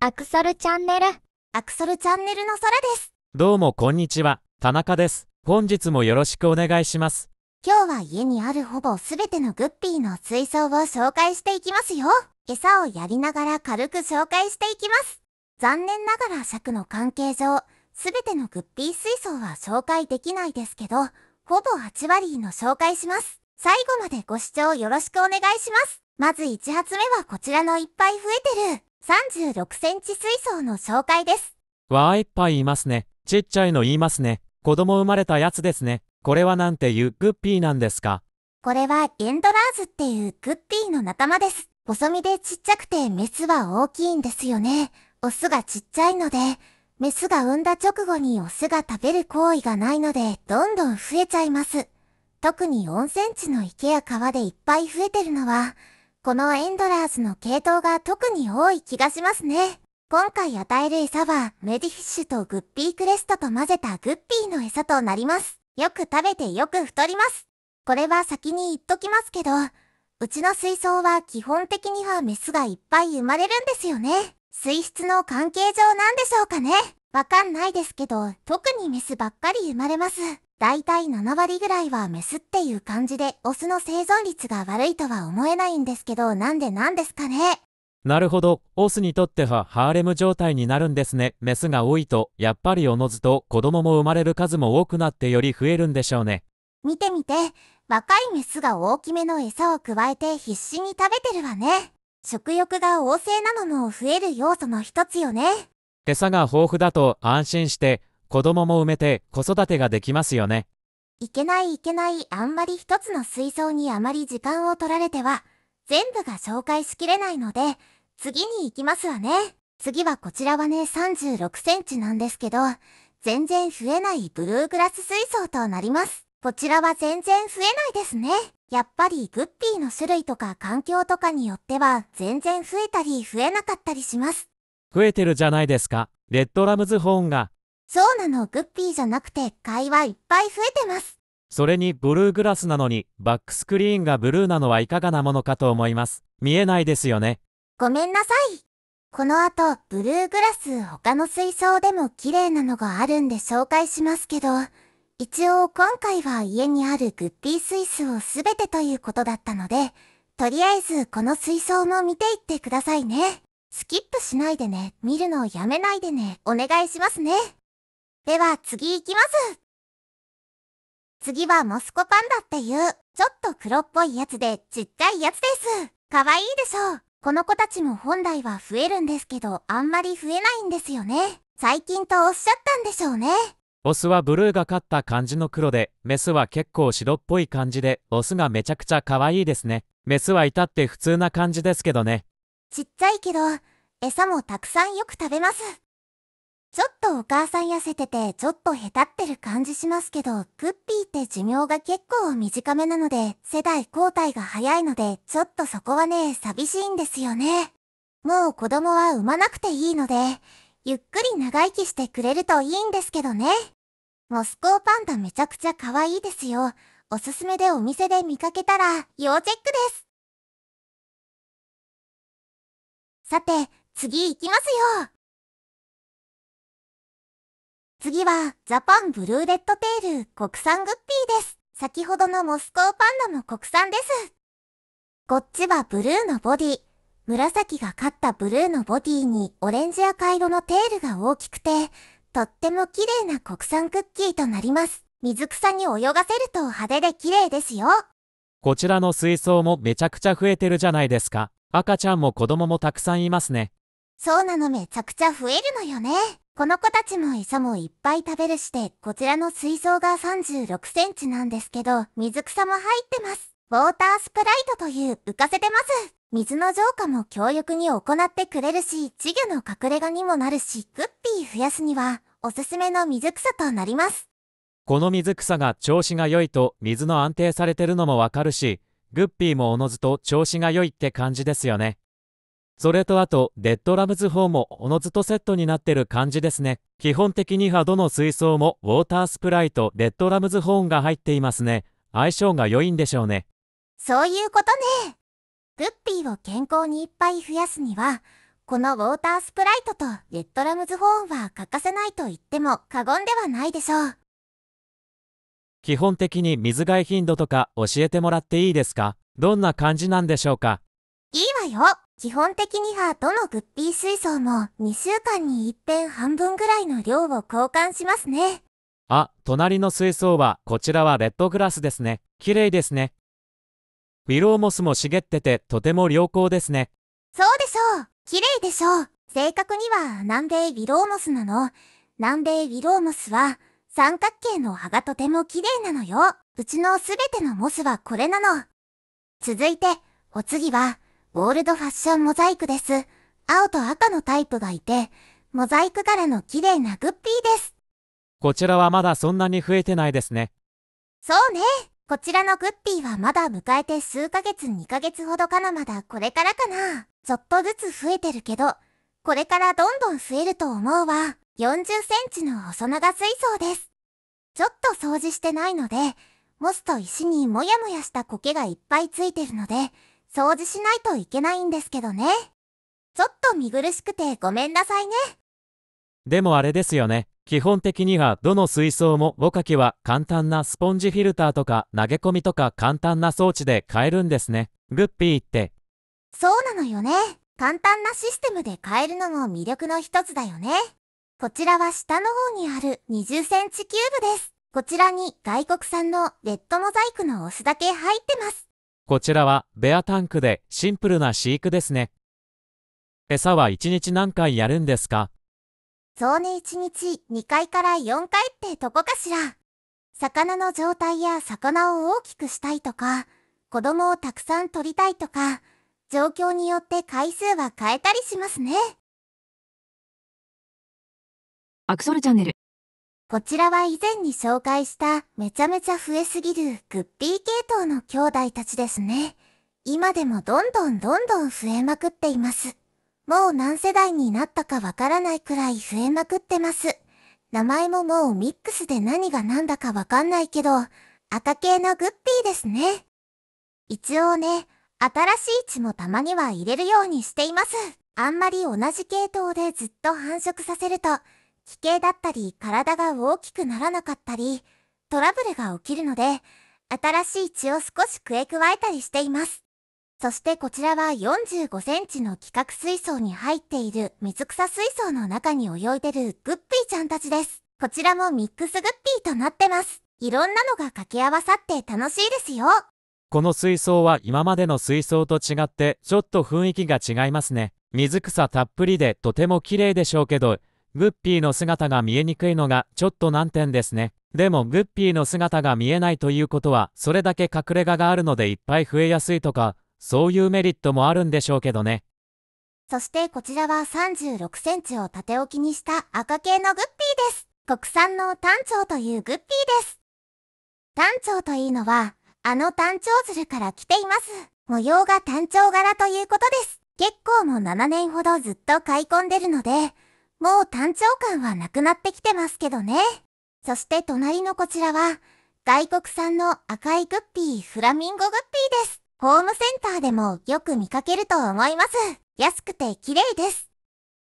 アクソルチャンネル、アクソルチャンネルの空です。どうもこんにちは、田中です。本日もよろしくお願いします。今日は家にあるほぼすべてのグッピーの水槽を紹介していきますよ。餌をやりながら軽く紹介していきます。残念ながら尺の関係上、すべてのグッピー水槽は紹介できないですけど、ほぼ8割の紹介します。最後までご視聴よろしくお願いします。まず1発目はこちらのいっぱい増えてる。36センチ水槽の紹介です。わあ、いっぱいいますね。ちっちゃいの言いますね。子供生まれたやつですね。これはなんていうグッピーなんですかこれはエンドラーズっていうグッピーの仲間です。細身でちっちゃくてメスは大きいんですよね。オスがちっちゃいので、メスが産んだ直後にオスが食べる行為がないので、どんどん増えちゃいます。特に温泉地の池や川でいっぱい増えてるのは、このエンドラーズの系統が特に多い気がしますね。今回与える餌は、メディフィッシュとグッピークレストと混ぜたグッピーの餌となります。よく食べてよく太ります。これは先に言っときますけど、うちの水槽は基本的にはメスがいっぱい生まれるんですよね。水質の関係上なんでしょうかね。わかんないですけど、特にメスばっかり生まれます。だいたい7割ぐらいはメスっていう感じで、オスの生存率が悪いとは思えないんですけど、なんでなんですかね。なるほど、オスにとってはハーレム状態になるんですね。メスが多いと、やっぱりおのずと子供も生まれる数も多くなってより増えるんでしょうね。見てみて、若いメスが大きめの餌を加えて必死に食べてるわね。食欲が旺盛なのも増える要素の一つよね。餌が豊富だと安心して子供も埋めて子育てができますよね。いけないいけないあんまり一つの水槽にあまり時間を取られては全部が紹介しきれないので次に行きますわね。次はこちらはね36センチなんですけど全然増えないブルーグラス水槽となります。こちらは全然増えないですね。やっぱりグッピーの種類とか環境とかによっては全然増えたり増えなかったりします。増えてるじゃないですか。レッドラムズホーンがそうなの、グッピーじゃなくて会話いっぱい増えてます。それにブルーグラスなのにバックスクリーンがブルーなのはいかがなものかと思います。見えないですよね。ごめんなさい。この後、ブルーグラス他の水槽でも綺麗なのがあるんで紹介しますけど、一応今回は家にあるグッピースイスをすべてということだったので、とりあえずこの水槽も見ていってくださいね。スキップしないでね、見るのをやめないでね、お願いしますね。では次行きます。次はモスコパンダっていう、ちょっと黒っぽいやつでちっちゃいやつです。かわいいでしょう。この子たちも本来は増えるんですけど、あんまり増えないんですよね。最近とおっしゃったんでしょうね。オスはブルーがかった感じの黒で、メスは結構白っぽい感じで、オスがめちゃくちゃ可愛いですね。メスはいたって普通な感じですけどね。ちっちゃいけど、餌もたくさんよく食べます。ちょっとお母さん痩せててちょっとへたってる感じしますけど、クッピーって寿命が結構短めなので、世代交代が早いので、ちょっとそこはね、寂しいんですよね。もう子供は産まなくていいので、ゆっくり長生きしてくれるといいんですけどね。モスコーパンダめちゃくちゃ可愛いですよ。おすすめでお店で見かけたら、要チェックです。さて、次行きますよ次は、ジャパンブルーレッドテール国産グッピーです。先ほどのモスコーパンダも国産です。こっちはブルーのボディ。紫がかったブルーのボディにオレンジ赤色のテールが大きくて、とっても綺麗な国産クッキーとなります。水草に泳がせると派手で綺麗ですよ。こちらの水槽もめちゃくちゃ増えてるじゃないですか。赤ちゃんも子供もたくさんいますね。そうなのめちゃくちゃ増えるのよね。この子たちも餌もいっぱい食べるして、こちらの水槽が36センチなんですけど、水草も入ってます。ウォータースプライトという浮かせてます。水の浄化も強力に行ってくれるし、稚魚の隠れ家にもなるし、グッピー増やすには、おすすめの水草となります。この水草が調子が良いと水の安定されてるのもわかるし、グッピーもおのずと調子が良いって感じですよね。それとあと、デッドラムズ4もおのずとセットになってる感じですね。基本的にはどの水槽もウォータースプライとデッドラムズホーンが入っていますね。相性が良いんでしょうね。そういうことね。グッピーを健康にいっぱい増やすには、このウォータースプライトとデッドラムズホーンは欠かせないと言っても過言ではないでしょう。基本的に水替え頻度とか教えてもらっていいですかどんな感じなんでしょうかいいわよ。基本的にはどのグッピー水槽も2週間に一遍半分ぐらいの量を交換しますね。あ、隣の水槽は、こちらはレッドグラスですね。綺麗ですね。ウィローモスも茂ってて、とても良好ですね。そうでしょう。綺麗でしょう。正確には南米ウィローモスなの。南米ウィローモスは、三角形の葉がとても綺麗なのよ。うちのすべてのモスはこれなの。続いて、お次は、オールドファッションモザイクです。青と赤のタイプがいて、モザイク柄の綺麗なグッピーです。こちらはまだそんなに増えてないですね。そうね。こちらのグッピーはまだ迎えて数ヶ月2ヶ月ほどかなまだこれからかな。ちょっとずつ増えてるけど、これからどんどん増えると思うわ。40センチの細長水槽です。ちょっと掃除してないので、モスと石にもやもやした苔がいっぱいついてるので、掃除しないといけないんですけどね。ちょっと見苦しくてごめんなさいね。でもあれですよね。基本的にはどの水槽もおかきは簡単なスポンジフィルターとか投げ込みとか簡単な装置で買えるんですね。グッピーって。そうなのよね。簡単なシステムで買えるのも魅力の一つだよね。こちらは下の方にある20センチキューブです。こちらに外国産のレッドモザイクのオスだけ入ってます。こちらはベアタンクでシンプルな飼育ですね。餌は1日何回やるんですかそうね1日2回から4回ってとこかしら。魚の状態や魚を大きくしたいとか、子供をたくさん取りたいとか、状況によって回数は変えたりしますね。アクソルチャンネルこちらは以前に紹介しためちゃめちゃ増えすぎるグッピー系統の兄弟たちですね。今でもどんどんどんどん増えまくっています。もう何世代になったかわからないくらい増えまくってます。名前ももうミックスで何が何だかわかんないけど、赤系のグッピーですね。一応ね、新しい血もたまには入れるようにしています。あんまり同じ系統でずっと繁殖させると、奇形だったり体が大きくならなかったり、トラブルが起きるので、新しい血を少し食え加えたりしています。そしてこちらは45センチの規格水槽に入っている水草水槽の中に泳いでるグッピーちゃんたちです。こちらもミックスグッピーとなってます。いろんなのが掛け合わさって楽しいですよ。この水槽は今までの水槽と違ってちょっと雰囲気が違いますね。水草たっぷりでとても綺麗でしょうけど、グッピーの姿が見えにくいのがちょっと難点ですね。でもグッピーの姿が見えないということは、それだけ隠れ家があるのでいっぱい増えやすいとか、そういうメリットもあるんでしょうけどね。そしてこちらは36センチを縦置きにした赤系のグッピーです。国産の単調というグッピーです。単調というのは、あの単調鶴から来ています。模様が単調柄ということです。結構もう7年ほどずっと買い込んでるので、もう単調感はなくなってきてますけどね。そして隣のこちらは、外国産の赤いグッピー、フラミンゴグッピーです。ホームセンターでもよく見かけると思います。安くて綺麗です。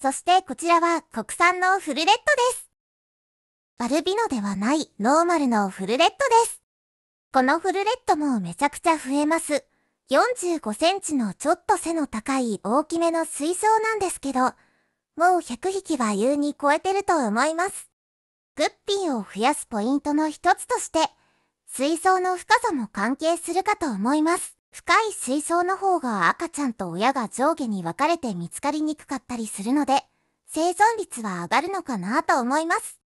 そしてこちらは国産のフルレッドです。バルビノではないノーマルのフルレッドです。このフルレッドもめちゃくちゃ増えます。45センチのちょっと背の高い大きめの水槽なんですけど、もう100匹は優に超えてると思います。グッピーを増やすポイントの一つとして、水槽の深さも関係するかと思います。深い水槽の方が赤ちゃんと親が上下に分かれて見つかりにくかったりするので、生存率は上がるのかなと思います。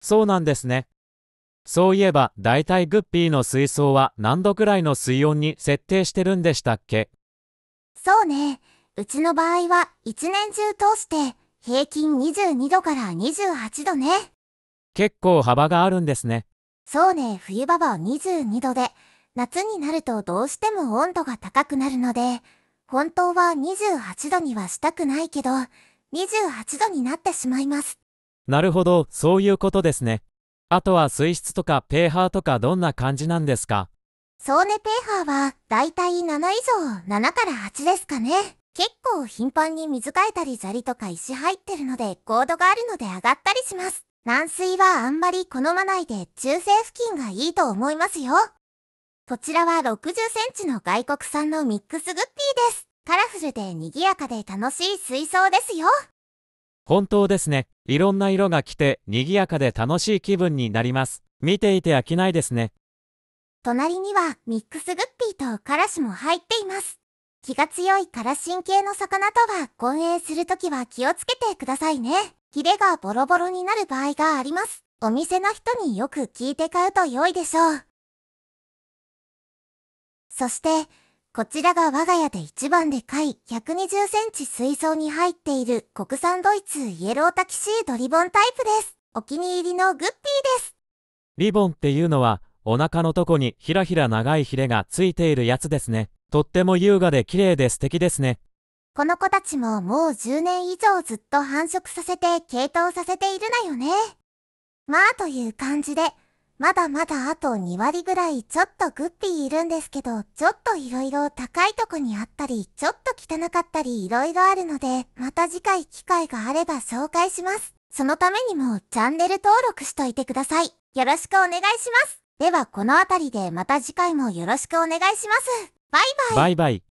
そうなんですね。そういえば、だいたいグッピーの水槽は何度くらいの水温に設定してるんでしたっけそうね。うちの場合は一年中通して平均22度から28度ね。結構幅があるんですね。そうね、冬場は22度で、夏になるとどうしても温度が高くなるので、本当は28度にはしたくないけど、28度になってしまいます。なるほど、そういうことですね。あとは水質とか pH とかどんな感じなんですかそうね、pH はだいたい7以上、7から8ですかね。結構頻繁に水替えたり砂利とか石入ってるので、コードがあるので上がったりします。軟水はあんまり好まないで、中性付近がいいと思いますよ。こちらは60センチの外国産のミックスグッピーです。カラフルで賑やかで楽しい水槽ですよ。本当ですね。いろんな色が来て、賑やかで楽しい気分になります。見ていて飽きないですね。隣にはミックスグッピーとカラシも入っています。気が強いラシン系の魚とは混泳するときは気をつけてくださいね。ヒレがボロボロになる場合があります。お店の人によく聞いて買うと良いでしょう。そして、こちらが我が家で一番でかい120センチ水槽に入っている国産ドイツイエロータキシードリボンタイプです。お気に入りのグッピーです。リボンっていうのはお腹のとこにひらひら長いヒレがついているやつですね。とっても優雅で綺麗で素敵ですね。この子たちももう10年以上ずっと繁殖させて系統させているなよね。まあという感じで、まだまだあと2割ぐらいちょっとグッピーいるんですけど、ちょっと色々高いとこにあったり、ちょっと汚かったり色々あるので、また次回機会があれば紹介します。そのためにもチャンネル登録しといてください。よろしくお願いします。ではこの辺りでまた次回もよろしくお願いします。バイバイ。バイバイ